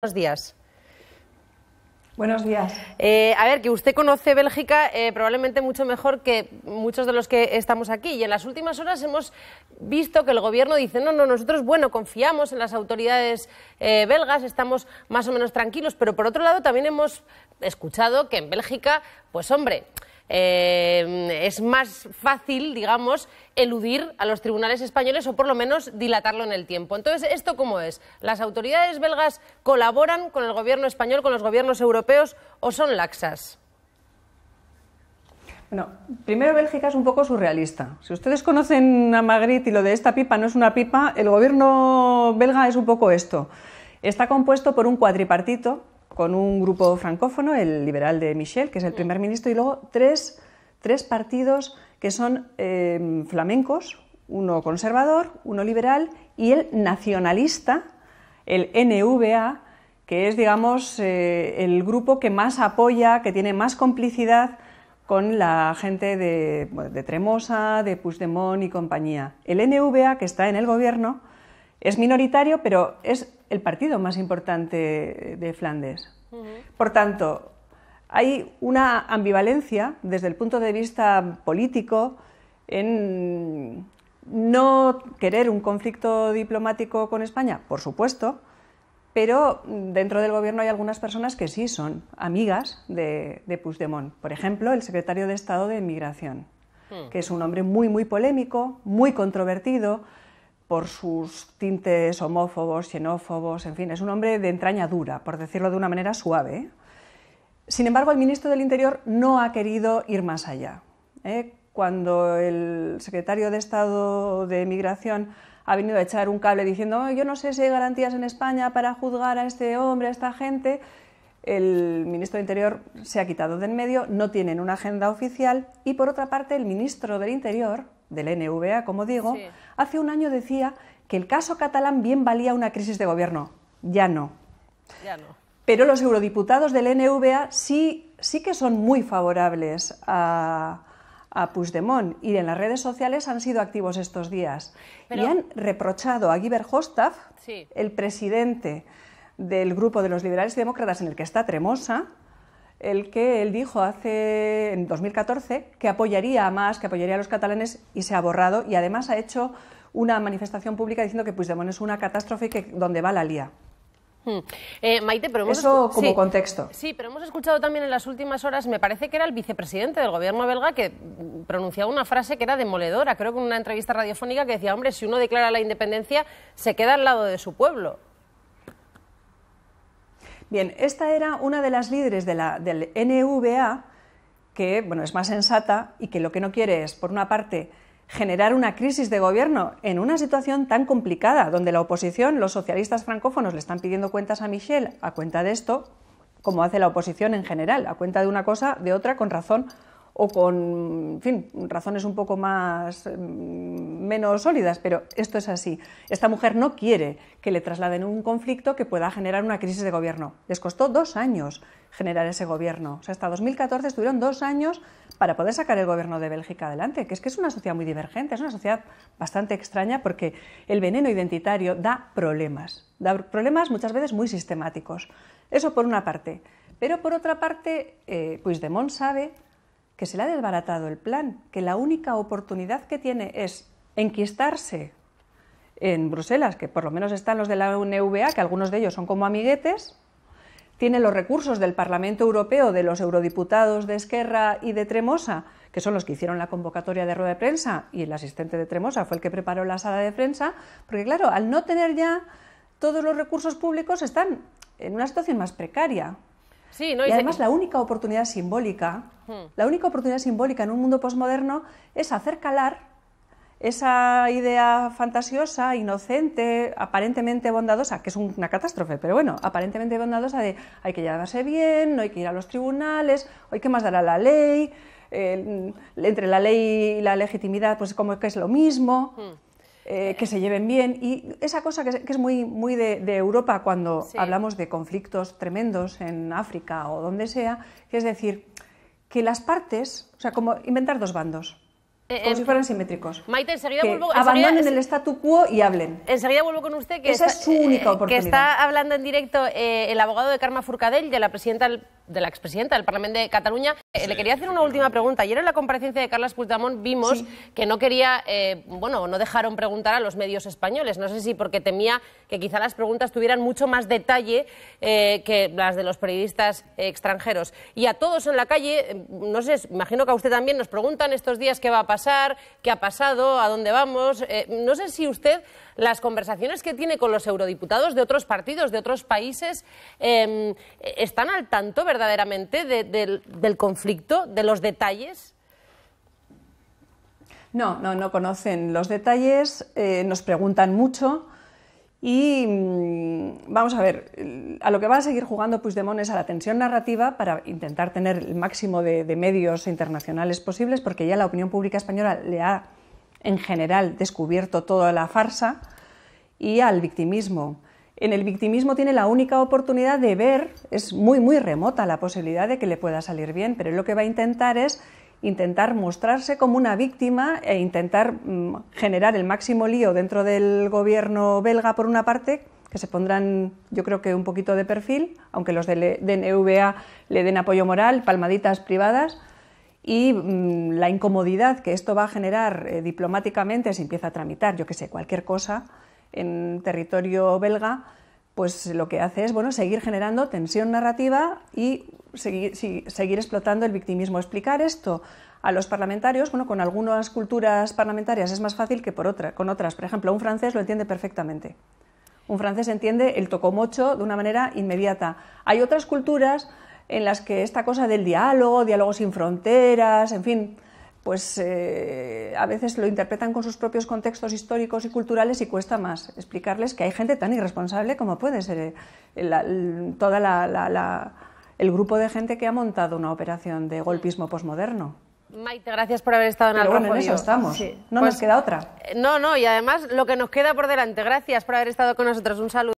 Buenos días. Buenos días. Eh, a ver, que usted conoce Bélgica eh, probablemente mucho mejor que muchos de los que estamos aquí. Y en las últimas horas hemos visto que el gobierno dice, no, no, nosotros, bueno, confiamos en las autoridades eh, belgas, estamos más o menos tranquilos. Pero por otro lado, también hemos escuchado que en Bélgica, pues hombre, eh, es más fácil, digamos, eludir a los tribunales españoles o por lo menos dilatarlo en el tiempo. Entonces, ¿esto cómo es? ¿Las autoridades belgas colaboran con el gobierno español, con los gobiernos europeos o son laxas? Bueno, primero Bélgica es un poco surrealista. Si ustedes conocen a Magritte y lo de esta pipa no es una pipa, el gobierno belga es un poco esto. Está compuesto por un cuadripartito con un grupo francófono, el liberal de Michel, que es el mm. primer ministro, y luego tres, tres partidos que son eh, flamencos, uno conservador, uno liberal y el nacionalista, el NVA, que es, digamos, eh, el grupo que más apoya, que tiene más complicidad con la gente de, de Tremosa, de Puigdemont y compañía. El NVA, que está en el gobierno, es minoritario, pero es el partido más importante de Flandes. Por tanto, hay una ambivalencia desde el punto de vista político en no querer un conflicto diplomático con España, por supuesto, pero dentro del gobierno hay algunas personas que sí son amigas de, de Puigdemont. Por ejemplo, el secretario de Estado de Inmigración, hmm. que es un hombre muy, muy polémico, muy controvertido, por sus tintes homófobos, xenófobos, en fin, es un hombre de entraña dura, por decirlo de una manera suave. ¿eh? Sin embargo, el ministro del Interior no ha querido ir más allá. ¿eh? Cuando el secretario de Estado de Migración ha venido a echar un cable diciendo yo no sé si hay garantías en España para juzgar a este hombre, a esta gente, el ministro del Interior se ha quitado de en medio, no tienen una agenda oficial y por otra parte el ministro del Interior del NVA, como digo, hace un año decía que el caso catalán bien valía una crisis de gobierno. Ya no. Pero los eurodiputados del NVA sí, sí que son muy favorables a, a Puigdemont y en las redes sociales han sido activos estos días. Y han reprochado a Guy Hostaf, el presidente del grupo de los liberales y demócratas en el que está Tremosa, el que él dijo hace en 2014 que apoyaría a más, que apoyaría a los catalanes y se ha borrado y además ha hecho una manifestación pública diciendo que Puigdemont es una catástrofe y que donde va la lía. Hmm. Eh, Maite, pero Eso como contexto. Sí, pero hemos escuchado también en las últimas horas, me parece que era el vicepresidente del gobierno belga que pronunciaba una frase que era demoledora, creo que en una entrevista radiofónica que decía, hombre, si uno declara la independencia, se queda al lado de su pueblo. Bien, esta era una de las líderes de la, del NVA que bueno, es más sensata y que lo que no quiere es, por una parte, generar una crisis de gobierno en una situación tan complicada, donde la oposición, los socialistas francófonos, le están pidiendo cuentas a Michel a cuenta de esto, como hace la oposición en general, a cuenta de una cosa, de otra, con razón o con, fin, razones un poco más mm, menos sólidas, pero esto es así. Esta mujer no quiere que le trasladen un conflicto que pueda generar una crisis de gobierno. Les costó dos años generar ese gobierno. O sea, hasta 2014 estuvieron dos años para poder sacar el gobierno de Bélgica adelante, que es que es una sociedad muy divergente, es una sociedad bastante extraña porque el veneno identitario da problemas, da problemas muchas veces muy sistemáticos. Eso por una parte. Pero por otra parte, eh, Puigdemont sabe que se le ha desbaratado el plan, que la única oportunidad que tiene es enquistarse en Bruselas, que por lo menos están los de la UNVA, que algunos de ellos son como amiguetes, tiene los recursos del Parlamento Europeo, de los eurodiputados de Esquerra y de Tremosa, que son los que hicieron la convocatoria de rueda de prensa, y el asistente de Tremosa fue el que preparó la sala de prensa, porque claro, al no tener ya todos los recursos públicos están en una situación más precaria y, además la única oportunidad simbólica, hmm. la única oportunidad simbólica en un mundo posmoderno es hacer calar esa idea fantasiosa, inocente, aparentemente bondadosa, que es una catástrofe, pero bueno, aparentemente bondadosa de hay que llevarse bien, no hay que ir a los tribunales, hay que más a la ley, entre la ley y la legitimidad, pues como que es lo mismo. Hmm. Eh, que se lleven bien. Y esa cosa que es, muy, muy de, Europa cuando hablamos de conflictos tremendos en África o donde sea, que es decir, que las partes, o sea, como inventar dos bandos. Eh, como eh, si fueran simétricos. Maite, enseguida que vuelvo. Abandonen el statu quo y hablen. Enseguida vuelvo con usted, que, está, es está hablando en directo el abogado de Karma Furcadell, de la presidenta de la expresidenta del Parlamento de Cataluña. Eh, le quería hacer una última pregunta. Ayer en la comparecencia de Carles Puigdemont vimos que no quería, eh, bueno, no dejaron preguntar a los medios españoles. No sé si porque temía que quizá las preguntas tuvieran mucho más detalle eh, que las de los periodistas extranjeros. Y a todos en la calle, mm, no sé, imagino que a usted también nos preguntan estos días qué va a pasar, qué ha pasado, a dónde vamos. no sé si usted las conversaciones que tiene con los eurodiputados de otros partidos, de otros países, em, están al tanto, ¿verdad? verdaderamente del conflicto, de los detalles? No, no, conocen los detalles, eh, nos preguntan mucho y mm, vamos a ver, a lo que va a seguir jugando Puigdemont es a la tensión narrativa para intentar tener el máximo de, de medios internacionales posibles porque ya la opinión pública española le ha en general descubierto toda la farsa y al victimismo en el victimismo tiene la única oportunidad de ver, es muy, muy remota la posibilidad de que le pueda salir bien, pero lo que va a intentar es intentar mostrarse como una víctima e intentar mm, generar el máximo lío dentro del gobierno belga, por una parte, que se pondrán, yo creo que un poquito de perfil, aunque los del NVA le den apoyo moral, palmaditas privadas, y mm, la incomodidad que esto va a generar eh, diplomáticamente si empieza a tramitar, yo que sé, cualquier cosa en territorio belga, pues lo que hace es bueno, seguir generando tensión narrativa y seguir, seguir explotando el victimismo. Explicar esto a los parlamentarios, bueno, con algunas culturas parlamentarias es más fácil que por otra, con otras. Por ejemplo, un francés lo entiende perfectamente. Un francés entiende el tocomocho de una manera inmediata. Hay otras culturas en las que esta cosa del diálogo, diálogo sin fronteras, en fin, pues eh, a veces lo interpretan con sus propios contextos históricos y culturales y cuesta más explicarles que hay gente tan irresponsable como puede ser todo eh, el, toda el grupo de gente que ha montado una operación de golpismo posmoderno. Maite, gracias por haber estado en Pero en eso estamos. No nos pues, queda otra. Eh, no, no, y además lo que nos queda por delante. Gracias por haber estado con nosotros. Un saludo.